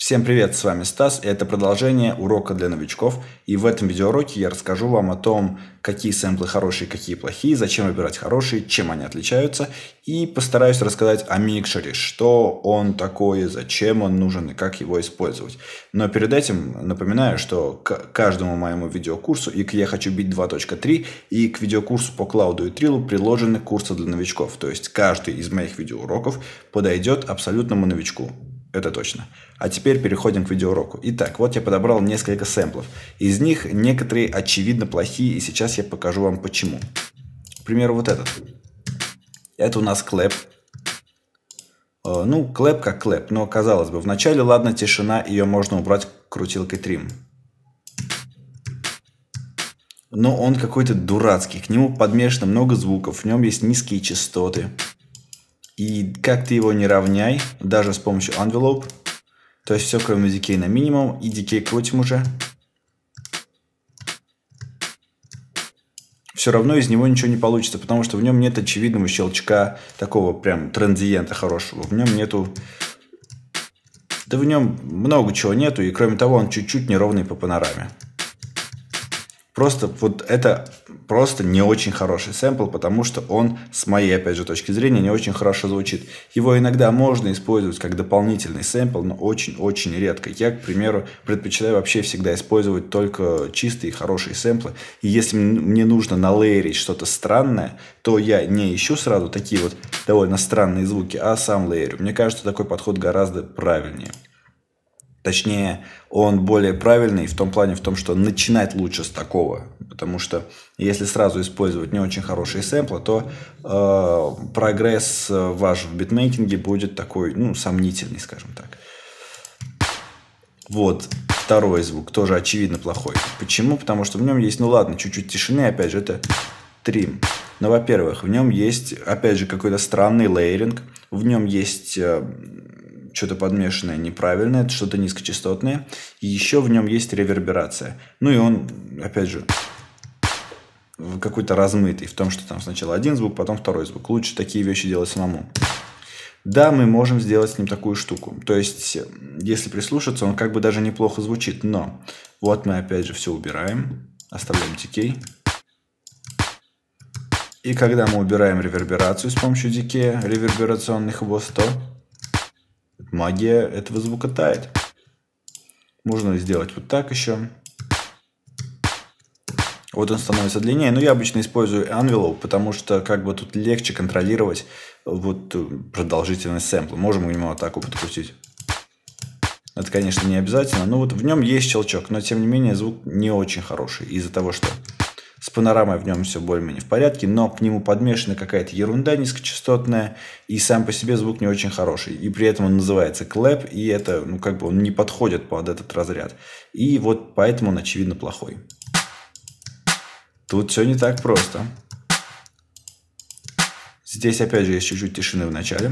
Всем привет, с вами Стас, и это продолжение урока для новичков. И в этом видеоуроке я расскажу вам о том, какие сэмплы хорошие, какие плохие, зачем выбирать хорошие, чем они отличаются. И постараюсь рассказать о микшере, что он такое, зачем он нужен и как его использовать. Но перед этим напоминаю, что к каждому моему видеокурсу и к «Я хочу бить 2.3» и к видеокурсу по Клауду и Трилу приложены курсы для новичков. То есть каждый из моих видеоуроков подойдет абсолютному новичку. Это точно. А теперь переходим к видеоуроку. Итак, вот я подобрал несколько сэмплов. Из них некоторые очевидно плохие, и сейчас я покажу вам почему. К примеру, вот этот. Это у нас клэп. Э, ну, клэп как клэп, но казалось бы, вначале, ладно, тишина, ее можно убрать крутилкой трим. Но он какой-то дурацкий, к нему подмешано много звуков, в нем есть низкие частоты. И как ты его не равняй, даже с помощью envelope, то есть все кроме decay на минимум и decay крутим уже, все равно из него ничего не получится, потому что в нем нет очевидного щелчка такого прям транзиента хорошего. В нем нету... Да в нем много чего нету, и кроме того он чуть-чуть неровный по панораме. Просто вот это просто не очень хороший сэмпл, потому что он, с моей, опять же, точки зрения, не очень хорошо звучит. Его иногда можно использовать как дополнительный сэмпл, но очень-очень редко. Я, к примеру, предпочитаю вообще всегда использовать только чистые хорошие сэмплы. И если мне нужно налейрить что-то странное, то я не ищу сразу такие вот довольно странные звуки, а сам лейрю. Мне кажется, такой подход гораздо правильнее. Точнее, он более правильный в том плане, в том, что начинать лучше с такого. Потому что если сразу использовать не очень хорошие сэмплы, то э, прогресс э, ваш в битмейкинге будет такой, ну, сомнительный, скажем так. Вот, второй звук, тоже очевидно плохой. Почему? Потому что в нем есть, ну ладно, чуть-чуть тишины, опять же, это трим. Но, во-первых, в нем есть, опять же, какой-то странный лейеринг, в нем есть... Э, что-то подмешанное неправильное, что-то низкочастотное. И еще в нем есть реверберация. Ну и он, опять же, какой-то размытый в том, что там сначала один звук, потом второй звук. Лучше такие вещи делать самому. Да, мы можем сделать с ним такую штуку. То есть, если прислушаться, он как бы даже неплохо звучит, но вот мы опять же все убираем, оставляем дикей. И когда мы убираем реверберацию с помощью дикея, реверберационный хвост, то магия этого звука тает. Можно сделать вот так еще. Вот он становится длиннее, но ну, я обычно использую Anvil, потому что как бы тут легче контролировать э, вот э, продолжительность сэмпла. Можем к нему атаку подкрутить. Это, конечно, не обязательно, но вот в нем есть щелчок, но тем не менее звук не очень хороший из-за того, что с панорамой в нем все более-менее в порядке, но к нему подмешана какая-то ерунда низкочастотная, и сам по себе звук не очень хороший. И при этом он называется клэп, и это, ну, как бы он не подходит под этот разряд. И вот поэтому он, очевидно, плохой. Тут все не так просто. Здесь, опять же, есть чуть-чуть тишины в начале.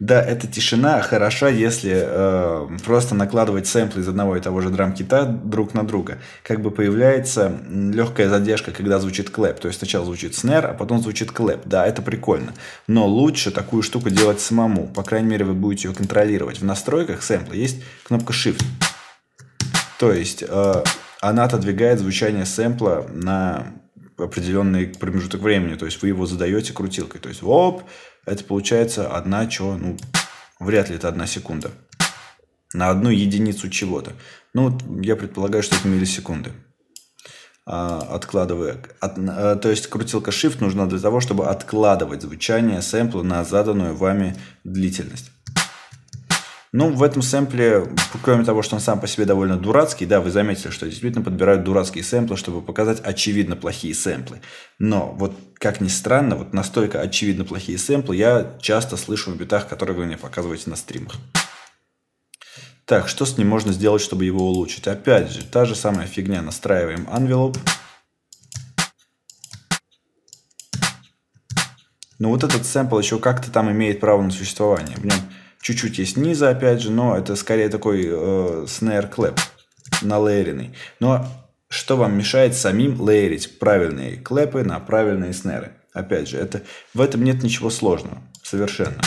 Да, эта тишина хороша, если э, просто накладывать сэмплы из одного и того же драм-кита друг на друга. Как бы появляется легкая задержка, когда звучит клэп. То есть сначала звучит снэр, а потом звучит клэп. Да, это прикольно. Но лучше такую штуку делать самому. По крайней мере, вы будете ее контролировать. В настройках сэмпла есть кнопка Shift. То есть э, она отодвигает звучание сэмпла на определенный промежуток времени. То есть вы его задаете крутилкой. То есть оп, это получается одна чего, ну, вряд ли это одна секунда. На одну единицу чего-то. Ну, я предполагаю, что это миллисекунды. А, откладывая. От, а, то есть крутилка Shift нужна для того, чтобы откладывать звучание сэмпла на заданную вами длительность. Ну, в этом сэмпле, кроме того, что он сам по себе довольно дурацкий, да, вы заметили, что действительно подбирают дурацкие сэмплы, чтобы показать очевидно плохие сэмплы. Но вот, как ни странно, вот настолько очевидно плохие сэмплы я часто слышу в битах, которые вы мне показываете на стримах. Так, что с ним можно сделать, чтобы его улучшить? Опять же, та же самая фигня. Настраиваем envelope. Ну вот этот сэмпл еще как-то там имеет право на существование. В нем Чуть-чуть есть низа, опять же, но это скорее такой э, snare clap налейренный. Но что вам мешает самим лейрить правильные клэпы на правильные снеры? Опять же, это, в этом нет ничего сложного. Совершенно.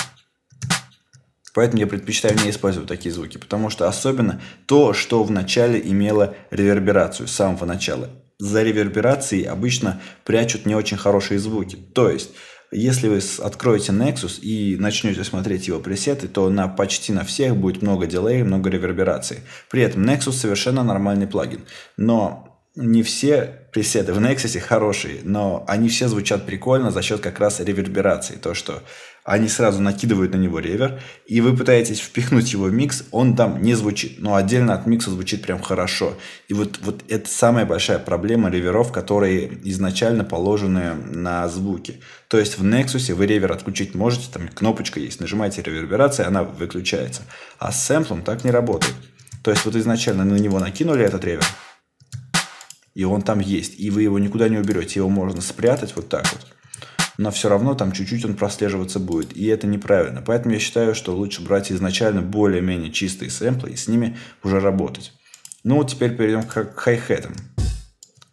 Поэтому я предпочитаю не использовать такие звуки, потому что особенно то, что в начале имело реверберацию, с самого начала. За реверберацией обычно прячут не очень хорошие звуки. То есть если вы откроете Nexus и начнете смотреть его пресеты, то на почти на всех будет много дилей, много реверберации. При этом Nexus совершенно нормальный плагин. Но не все пресеты в Nexus хорошие, но они все звучат прикольно за счет как раз реверберации. То, что они сразу накидывают на него ревер, и вы пытаетесь впихнуть его в микс, он там не звучит, но отдельно от микса звучит прям хорошо. И вот, вот это самая большая проблема реверов, которые изначально положены на звуки. То есть в Nexus вы ревер отключить можете, там кнопочка есть, нажимаете реверберация, она выключается. А с сэмплом так не работает. То есть вот изначально на него накинули этот ревер, и он там есть. И вы его никуда не уберете. Его можно спрятать вот так вот. Но все равно там чуть-чуть он прослеживаться будет. И это неправильно. Поэтому я считаю, что лучше брать изначально более-менее чистые сэмплы и с ними уже работать. Ну вот теперь перейдем к хай-хетам.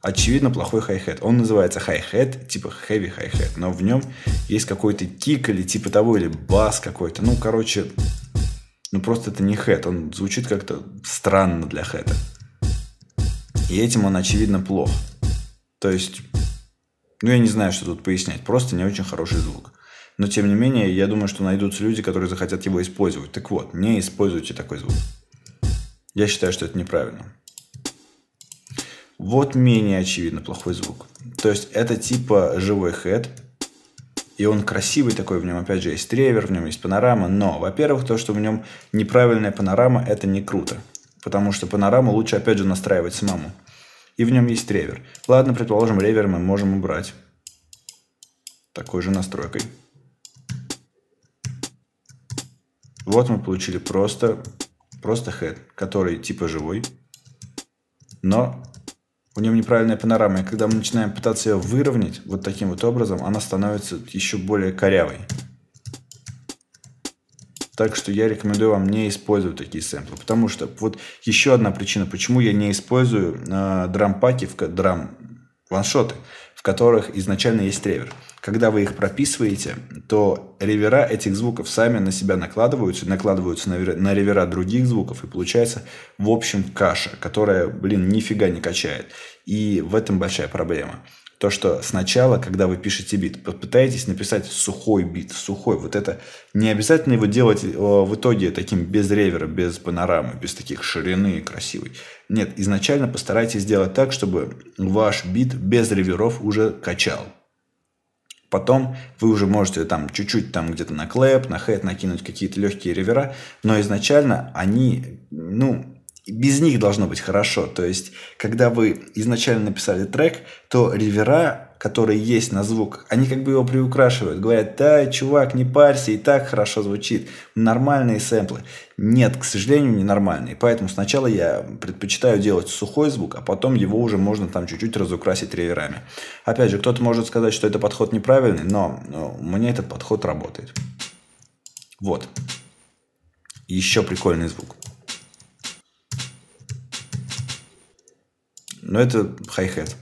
Очевидно, плохой хай-хет. Он называется хай-хет, типа heavy хай-хет, но в нем есть какой-то кик или типа того, или бас какой-то. Ну, короче, ну просто это не хэт, он звучит как-то странно для хэта. И этим он, очевидно, плох. То есть, ну я не знаю, что тут пояснять, просто не очень хороший звук. Но тем не менее, я думаю, что найдутся люди, которые захотят его использовать. Так вот, не используйте такой звук. Я считаю, что это неправильно. Вот менее очевидно плохой звук. То есть это типа живой хэт, и он красивый такой, в нем опять же есть тревер, в нем есть панорама, но, во-первых, то, что в нем неправильная панорама, это не круто потому что панораму лучше опять же настраивать самому. И в нем есть ревер. Ладно, предположим, ревер мы можем убрать такой же настройкой. Вот мы получили просто, просто head, который типа живой, но у него неправильная панорама. И когда мы начинаем пытаться ее выровнять вот таким вот образом, она становится еще более корявой. Так что я рекомендую вам не использовать такие сэмплы. Потому что вот еще одна причина, почему я не использую э, драм-паки, драм-ваншоты, в которых изначально есть ревер. Когда вы их прописываете, то ревера этих звуков сами на себя накладываются, накладываются на, на ревера других звуков, и получается, в общем, каша, которая, блин, нифига не качает. И в этом большая проблема то, что сначала, когда вы пишете бит, попытаетесь написать сухой бит, сухой. Вот это не обязательно его делать э, в итоге таким без ревера, без панорамы, без таких ширины и красивой. Нет, изначально постарайтесь сделать так, чтобы ваш бит без реверов уже качал. Потом вы уже можете там чуть-чуть там где-то на клэп, на хэт накинуть какие-то легкие ревера, но изначально они, ну, без них должно быть хорошо. То есть, когда вы изначально написали трек, то ревера, которые есть на звук, они как бы его приукрашивают. Говорят, да, чувак, не парься, и так хорошо звучит. Нормальные сэмплы. Нет, к сожалению, ненормальные. Поэтому сначала я предпочитаю делать сухой звук, а потом его уже можно там чуть-чуть разукрасить реверами. Опять же, кто-то может сказать, что это подход неправильный, но, но ну, у меня этот подход работает. Вот. Еще прикольный звук. но это хай-хет.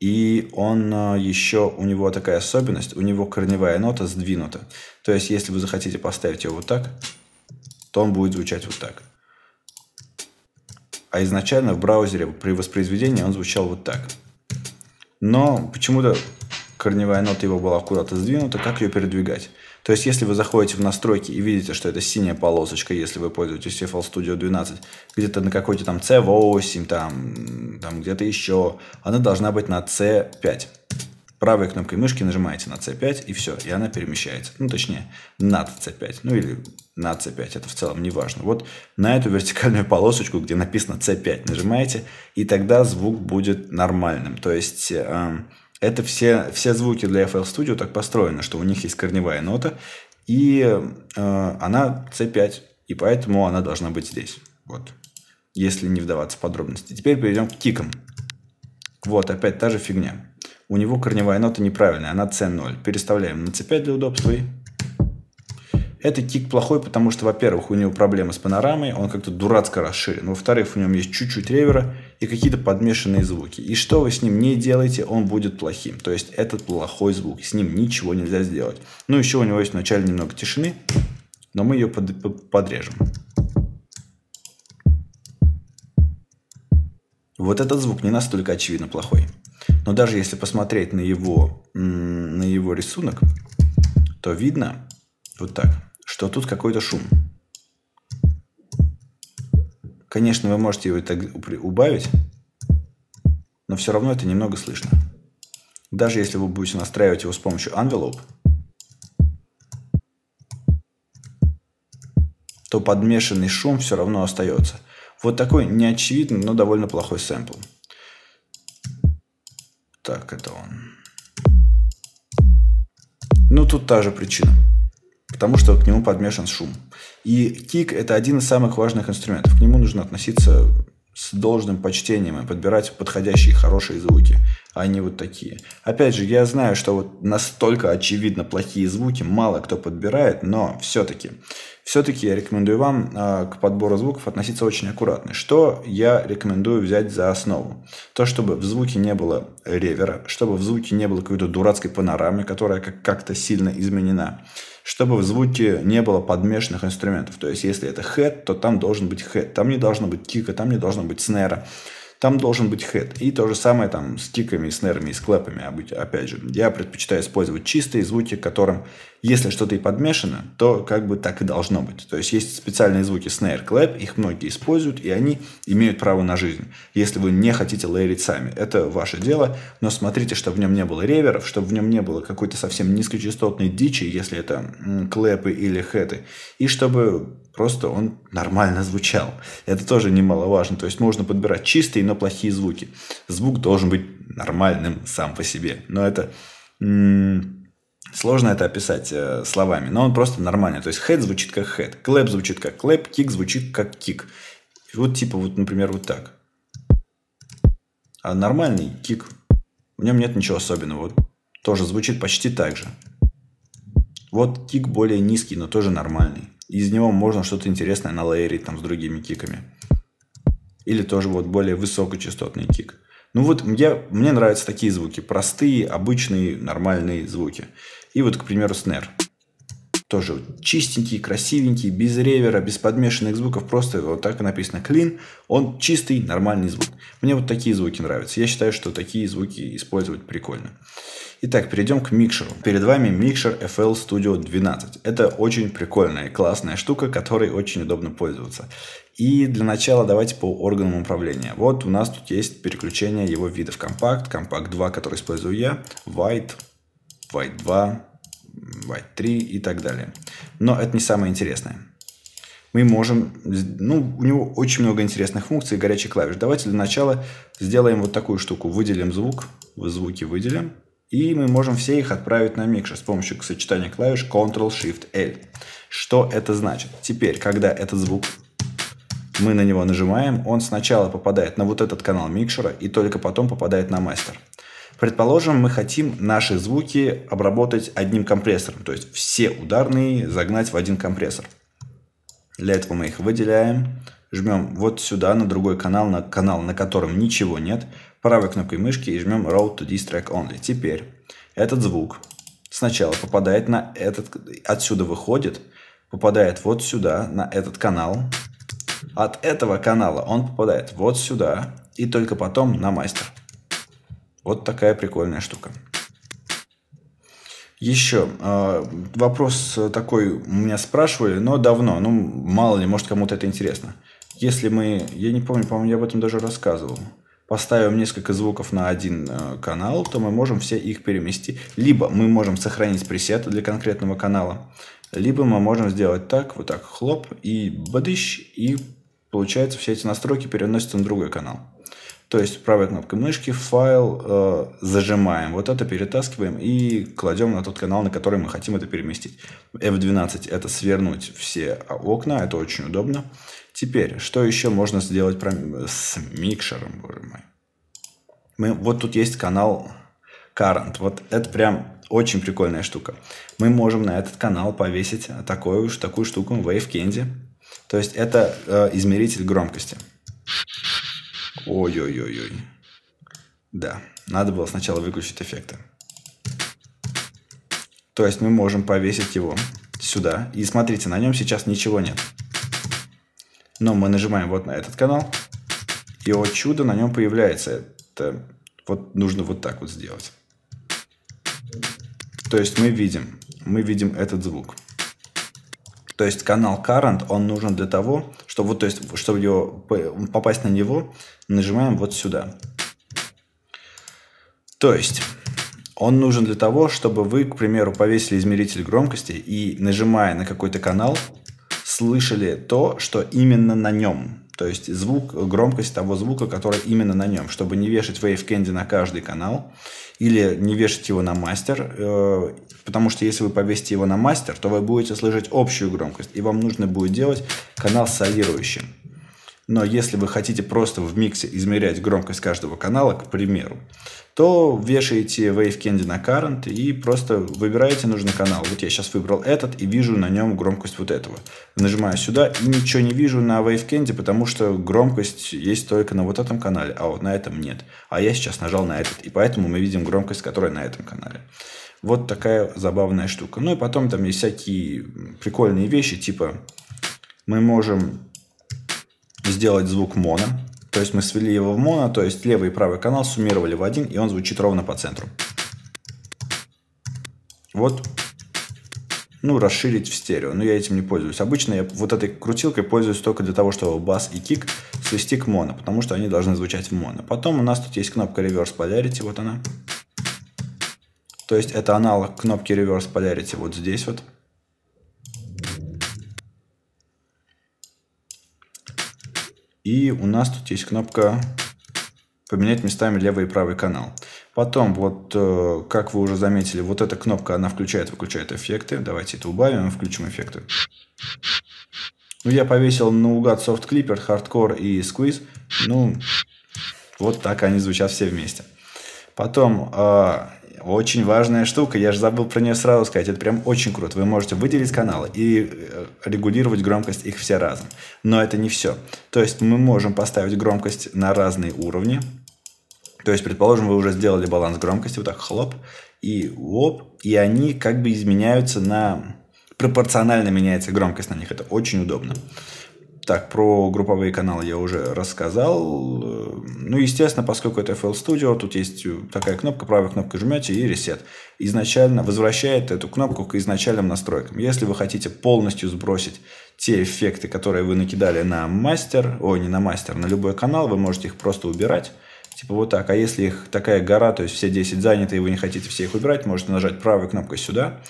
И он а, еще, у него такая особенность, у него корневая нота сдвинута. То есть, если вы захотите поставить его вот так, то он будет звучать вот так. А изначально в браузере при воспроизведении он звучал вот так. Но почему-то корневая нота его была куда-то сдвинута, как ее передвигать? То есть, если вы заходите в настройки и видите, что это синяя полосочка, если вы пользуетесь FL Studio 12, где-то на какой-то там C8, там, там где-то еще, она должна быть на C5. Правой кнопкой мышки нажимаете на C5 и все, и она перемещается. Ну, точнее, над C5, ну или на C5, это в целом не важно. Вот на эту вертикальную полосочку, где написано C5, нажимаете, и тогда звук будет нормальным. То есть... Эм, это все, все звуки для FL Studio так построены, что у них есть корневая нота, и э, она C5, и поэтому она должна быть здесь. Вот. Если не вдаваться в подробности. Теперь перейдем к тикам. Вот, опять та же фигня. У него корневая нота неправильная, она C0. Переставляем на C5 для удобства и это кик плохой, потому что, во-первых, у него проблемы с панорамой, он как-то дурацко расширен. Во-вторых, у него есть чуть-чуть ревера и какие-то подмешанные звуки. И что вы с ним не делаете, он будет плохим. То есть это плохой звук, с ним ничего нельзя сделать. Ну, еще у него есть вначале немного тишины, но мы ее под, подрежем. Вот этот звук не настолько очевидно плохой. Но даже если посмотреть на его, на его рисунок, то видно вот так что тут какой-то шум. Конечно, вы можете его так убавить, но все равно это немного слышно. Даже если вы будете настраивать его с помощью envelope, то подмешанный шум все равно остается. Вот такой неочевидный, но довольно плохой сэмпл. Так, это он. Ну, тут та же причина потому что к нему подмешан шум. И кик – это один из самых важных инструментов. К нему нужно относиться с должным почтением и подбирать подходящие хорошие звуки они вот такие. Опять же, я знаю, что вот настолько очевидно плохие звуки мало кто подбирает, но все-таки, все-таки я рекомендую вам э, к подбору звуков относиться очень аккуратно. Что я рекомендую взять за основу? То, чтобы в звуке не было ревера, чтобы в звуке не было какой-то дурацкой панорамы, которая как-то как сильно изменена, чтобы в звуке не было подмешанных инструментов. То есть, если это хэт, то там должен быть хэт, там не должно быть кика, там не должно быть снера там должен быть head. И то же самое там с тиками, с нервами и с клэпами, опять же. Я предпочитаю использовать чистые звуки, которым если что-то и подмешано, то как бы так и должно быть. То есть есть специальные звуки snare clap, их многие используют, и они имеют право на жизнь. Если вы не хотите лейрить сами, это ваше дело, но смотрите, чтобы в нем не было реверов, чтобы в нем не было какой-то совсем низкочастотной дичи, если это клэпы или хэты, и чтобы просто он нормально звучал. Это тоже немаловажно. То есть можно подбирать чистые, но плохие звуки. Звук должен быть нормальным сам по себе. Но это м- Сложно это описать э, словами, но он просто нормальный. То есть head звучит как head, clap звучит как clap, kick звучит как kick. Вот типа вот, например, вот так. А нормальный кик, в нем нет ничего особенного. Вот тоже звучит почти так же. Вот кик более низкий, но тоже нормальный. Из него можно что-то интересное налейерить там с другими киками. Или тоже вот более высокочастотный кик. Ну вот я, мне нравятся такие звуки. Простые, обычные, нормальные звуки. И вот, к примеру, снэр тоже чистенький, красивенький, без ревера, без подмешанных звуков, просто вот так и написано clean, он чистый, нормальный звук. Мне вот такие звуки нравятся. Я считаю, что такие звуки использовать прикольно. Итак, перейдем к микшеру. Перед вами микшер FL Studio 12. Это очень прикольная классная штука, которой очень удобно пользоваться. И для начала давайте по органам управления. Вот у нас тут есть переключение его видов. Компакт, Компакт 2, который использую я, White, White 2, white 3 и так далее. Но это не самое интересное. Мы можем... Ну, у него очень много интересных функций горячих клавиш. Давайте для начала сделаем вот такую штуку. Выделим звук, звуки выделим. И мы можем все их отправить на микшер с помощью сочетания клавиш Ctrl-Shift-L. Что это значит? Теперь, когда этот звук мы на него нажимаем, он сначала попадает на вот этот канал микшера и только потом попадает на мастер. Предположим, мы хотим наши звуки обработать одним компрессором, то есть все ударные загнать в один компрессор. Для этого мы их выделяем, жмем вот сюда на другой канал, на канал, на котором ничего нет, правой кнопкой мышки и жмем Road to this track only. Теперь этот звук сначала попадает на этот, отсюда выходит, попадает вот сюда, на этот канал. От этого канала он попадает вот сюда и только потом на мастер. Вот такая прикольная штука. Еще а, вопрос такой меня спрашивали, но давно, ну мало ли, может кому-то это интересно. Если мы, я не помню, по-моему, я об этом даже рассказывал, поставим несколько звуков на один а, канал, то мы можем все их переместить. Либо мы можем сохранить пресет для конкретного канала, либо мы можем сделать так, вот так, хлоп, и бадыщ, и получается все эти настройки переносятся на другой канал. То есть правой кнопкой мышки файл э, зажимаем, вот это перетаскиваем и кладем на тот канал, на который мы хотим это переместить. F12 это свернуть все окна, это очень удобно. Теперь, что еще можно сделать с микшером, боже мой. Мы, вот тут есть канал Current. Вот это прям очень прикольная штука. Мы можем на этот канал повесить такую, такую штуку в Candy. То есть это э, измеритель громкости. Ой-ой-ой-ой. Да, надо было сначала выключить эффекты. То есть мы можем повесить его сюда. И смотрите, на нем сейчас ничего нет. Но мы нажимаем вот на этот канал. И вот чудо, на нем появляется. Это вот нужно вот так вот сделать. То есть мы видим, мы видим этот звук. То есть канал current, он нужен для того, чтобы, вот, то есть, чтобы его, попасть на него, нажимаем вот сюда. То есть, он нужен для того, чтобы вы, к примеру, повесили измеритель громкости и, нажимая на какой-то канал, слышали то, что именно на нем. То есть звук, громкость того звука, который именно на нем, чтобы не вешать Wave Candy на каждый канал или не вешать его на мастер, э, потому что если вы повесите его на мастер, то вы будете слышать общую громкость, и вам нужно будет делать канал солирующим. Но если вы хотите просто в миксе измерять громкость каждого канала, к примеру, то вешаете Wave Candy на Current и просто выбираете нужный канал. Вот я сейчас выбрал этот и вижу на нем громкость вот этого. Нажимаю сюда и ничего не вижу на Wave Candy, потому что громкость есть только на вот этом канале, а вот на этом нет. А я сейчас нажал на этот, и поэтому мы видим громкость, которая на этом канале. Вот такая забавная штука. Ну и потом там есть всякие прикольные вещи, типа мы можем сделать звук моно, то есть мы свели его в моно, то есть левый и правый канал суммировали в один, и он звучит ровно по центру. Вот. Ну, расширить в стерео. Но ну, я этим не пользуюсь. Обычно я вот этой крутилкой пользуюсь только для того, чтобы бас и кик свести к моно, потому что они должны звучать в моно. Потом у нас тут есть кнопка Reverse Polarity, вот она. То есть это аналог кнопки Reverse Polarity вот здесь вот. И у нас тут есть кнопка поменять местами левый и правый канал. Потом, вот, э, как вы уже заметили, вот эта кнопка, она включает-выключает эффекты. Давайте это убавим, включим эффекты. Ну, я повесил наугад Soft Clipper, Hardcore и Squeeze. Ну, вот так они звучат все вместе. Потом, а, очень важная штука, я же забыл про нее сразу сказать, это прям очень круто. Вы можете выделить каналы и э, регулировать громкость их все разом. Но это не все. То есть мы можем поставить громкость на разные уровни. То есть, предположим, вы уже сделали баланс громкости, вот так хлоп, и оп, и они как бы изменяются на... Пропорционально меняется громкость на них, это очень удобно. Так, про групповые каналы я уже рассказал. Ну, естественно, поскольку это FL Studio, тут есть э, такая кнопка, правой кнопкой жмете и ресет. Изначально возвращает эту кнопку к изначальным настройкам. Если вы хотите полностью сбросить те эффекты, которые вы накидали на мастер, ой, не на мастер, на любой канал, вы можете их просто убирать. Типа вот так. А если их такая гора, то есть все 10 заняты, и вы не хотите все их убирать, можете нажать правой кнопкой сюда.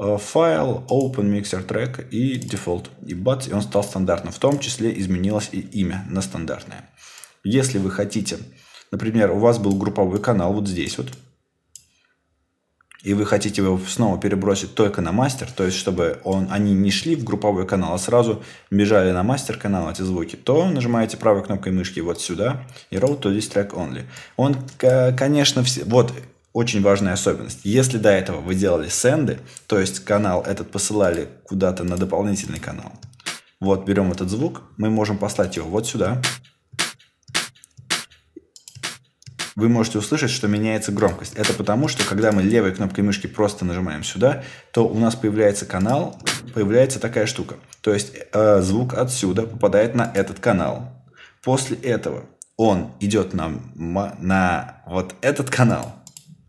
Э, файл, open mixer track и default. И бац, и он стал стандартным. В том числе изменилось и имя на стандартное. Если вы хотите, например, у вас был групповой канал вот здесь вот, и вы хотите его снова перебросить только на мастер, то есть чтобы он, они не шли в групповой канал, а сразу бежали на мастер канал эти звуки, то нажимаете правой кнопкой мышки вот сюда и route to this track only. Он, конечно, все, вот очень важная особенность. Если до этого вы делали сенды, то есть канал этот посылали куда-то на дополнительный канал. Вот берем этот звук, мы можем послать его вот сюда. Вы можете услышать, что меняется громкость. Это потому, что когда мы левой кнопкой мышки просто нажимаем сюда, то у нас появляется канал, появляется такая штука. То есть э, звук отсюда попадает на этот канал. После этого он идет на, на вот этот канал,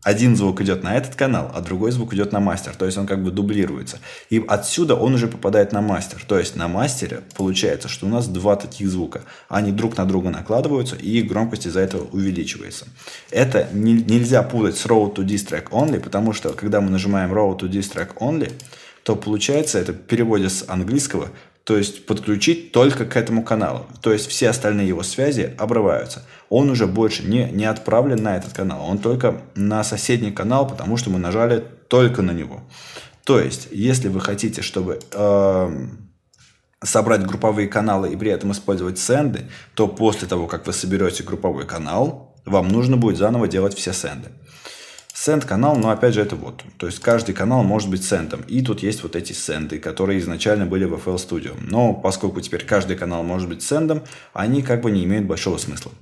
один звук идет на этот канал, а другой звук идет на мастер. То есть он как бы дублируется. И отсюда он уже попадает на мастер. То есть на мастере получается, что у нас два таких звука. Они друг на друга накладываются, и их громкость из-за этого увеличивается. Это не, нельзя путать с "Road to Diss Only, потому что когда мы нажимаем "Road to Diss Only, то получается это в переводе с английского то есть подключить только к этому каналу. То есть все остальные его связи обрываются. Он уже больше не, не отправлен на этот канал. Он только на соседний канал, потому что мы нажали только на него. То есть, если вы хотите, чтобы э, собрать групповые каналы и при этом использовать сенды, то после того, как вы соберете групповой канал, вам нужно будет заново делать все сенды. Сент канал, но опять же это вот. То есть каждый канал может быть сентом. И тут есть вот эти сенды, которые изначально были в FL Studio. Но поскольку теперь каждый канал может быть сендом, они как бы не имеют большого смысла.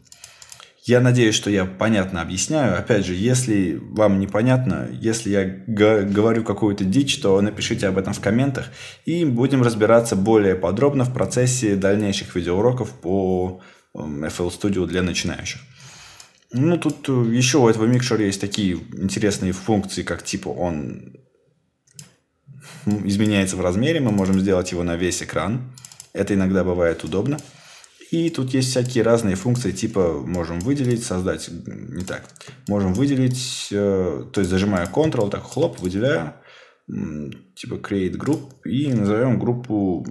Я надеюсь, что я понятно объясняю. Опять же, если вам непонятно, если я говорю какую-то дичь, то напишите об этом в комментах. И будем разбираться более подробно в процессе дальнейших видеоуроков по эм, FL Studio для начинающих. Ну, тут э, еще у этого микшера есть такие интересные функции, как типа он изменяется в размере, мы можем сделать его на весь экран. Это иногда бывает удобно. И тут есть всякие разные функции, типа можем выделить, создать, не так, можем выделить, э, то есть зажимая Ctrl, так хлоп, выделяю, типа create group и назовем группу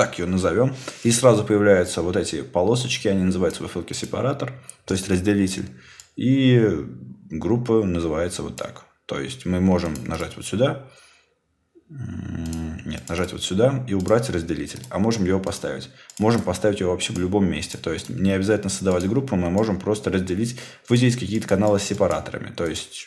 так ее назовем. И сразу появляются вот эти полосочки, они называются в FLK сепаратор, то есть разделитель. И группа называется вот так. То есть мы можем нажать вот сюда, нет, нажать вот сюда и убрать разделитель. А можем его поставить. Можем поставить его вообще в любом месте. То есть не обязательно создавать группу, мы можем просто разделить, выделить какие-то каналы с сепараторами. То есть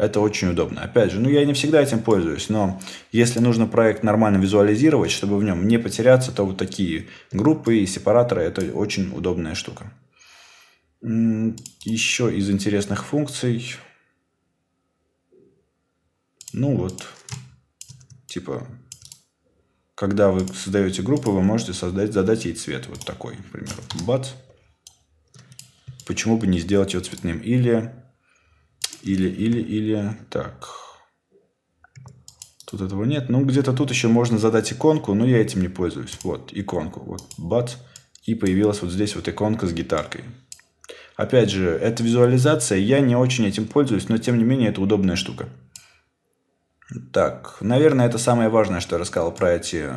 это очень удобно. Опять же, ну я не всегда этим пользуюсь, но если нужно проект нормально визуализировать, чтобы в нем не потеряться, то вот такие группы и сепараторы – это очень удобная штука. Еще из интересных функций. Ну вот, типа, когда вы создаете группу, вы можете создать, задать ей цвет. Вот такой, например, бац. Почему бы не сделать ее цветным? Или или, или, или... Так. Тут этого нет. Ну, где-то тут еще можно задать иконку, но я этим не пользуюсь. Вот, иконку. Вот, бац. И появилась вот здесь вот иконка с гитаркой. Опять же, это визуализация, я не очень этим пользуюсь, но тем не менее это удобная штука. Так, наверное, это самое важное, что я рассказал про эти,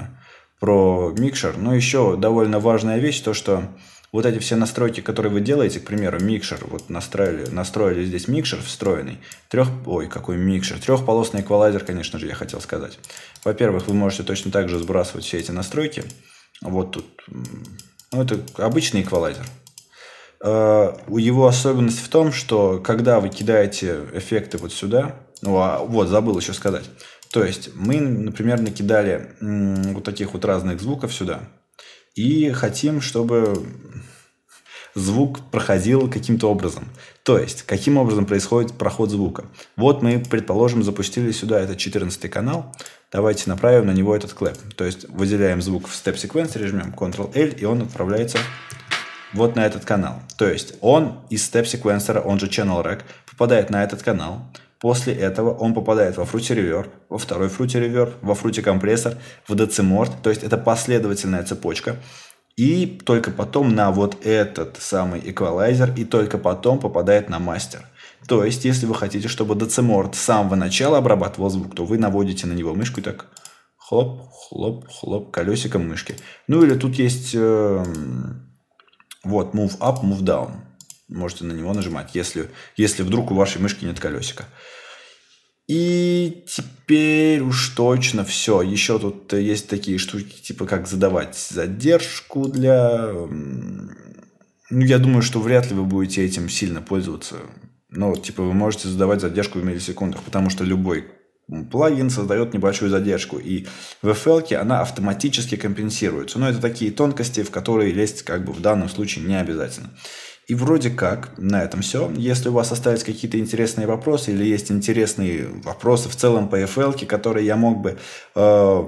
про микшер. Но еще довольно важная вещь, то что вот эти все настройки, которые вы делаете, к примеру, микшер, вот настроили, настроили здесь микшер встроенный, трех, ой, какой микшер, трехполосный эквалайзер, конечно же, я хотел сказать. Во-первых, вы можете точно так же сбрасывать все эти настройки, вот тут, ну, это обычный эквалайзер. Э, его особенность в том, что когда вы кидаете эффекты вот сюда, ну, а вот, забыл еще сказать, то есть мы, например, накидали вот таких вот разных звуков сюда – и хотим, чтобы звук проходил каким-то образом. То есть, каким образом происходит проход звука. Вот мы, предположим, запустили сюда этот 14 канал. Давайте направим на него этот клэп. То есть, выделяем звук в степ секвенсоре жмем Ctrl-L, и он отправляется вот на этот канал. То есть, он из степ секвенсора он же Channel Rack, попадает на этот канал. После этого он попадает во фрутиревер, во второй фрутиревер, во фрутикомпрессор, в дециморт. То есть это последовательная цепочка. И только потом на вот этот самый эквалайзер, и только потом попадает на мастер. То есть, если вы хотите, чтобы дециморт с самого начала обрабатывал звук, то вы наводите на него мышку и так хлоп, хлоп, хлоп колесиком мышки. Ну или тут есть э, вот move up, move down можете на него нажимать, если, если вдруг у вашей мышки нет колесика. И теперь уж точно все. Еще тут есть такие штуки, типа как задавать задержку для... Ну, я думаю, что вряд ли вы будете этим сильно пользоваться. Но, типа, вы можете задавать задержку в миллисекундах, потому что любой плагин создает небольшую задержку, и в FL она автоматически компенсируется. Но это такие тонкости, в которые лезть как бы в данном случае не обязательно. И вроде как на этом все. Если у вас остались какие-то интересные вопросы или есть интересные вопросы в целом по EFL, которые я мог бы э,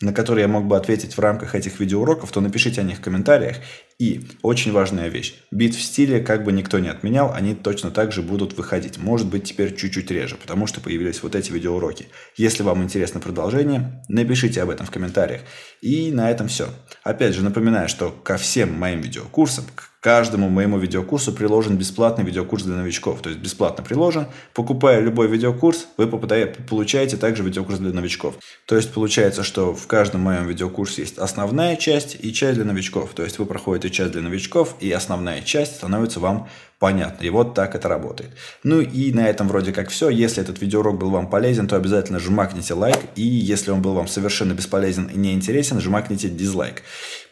на которые я мог бы ответить в рамках этих видеоуроков, то напишите о них в комментариях. И очень важная вещь. Бит в стиле, как бы никто не отменял, они точно так же будут выходить. Может быть, теперь чуть-чуть реже, потому что появились вот эти видеоуроки. Если вам интересно продолжение, напишите об этом в комментариях. И на этом все. Опять же, напоминаю, что ко всем моим видеокурсам, к каждому моему видеокурсу приложен бесплатный видеокурс для новичков. То есть бесплатно приложен. Покупая любой видеокурс, вы получаете также видеокурс для новичков. То есть получается, что в каждом моем видеокурсе есть основная часть и часть для новичков. То есть вы проходите будет и часть для новичков, и основная часть становится вам понятной. И вот так это работает. Ну и на этом вроде как все. Если этот видеоурок был вам полезен, то обязательно жмакните лайк. И если он был вам совершенно бесполезен и неинтересен, жмакните дизлайк.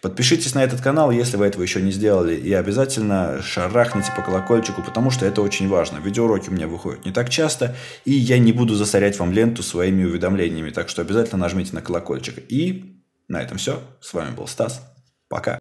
Подпишитесь на этот канал, если вы этого еще не сделали. И обязательно шарахните по колокольчику, потому что это очень важно. Видеоуроки у меня выходят не так часто, и я не буду засорять вам ленту своими уведомлениями. Так что обязательно нажмите на колокольчик. И на этом все. С вами был Стас. Пока.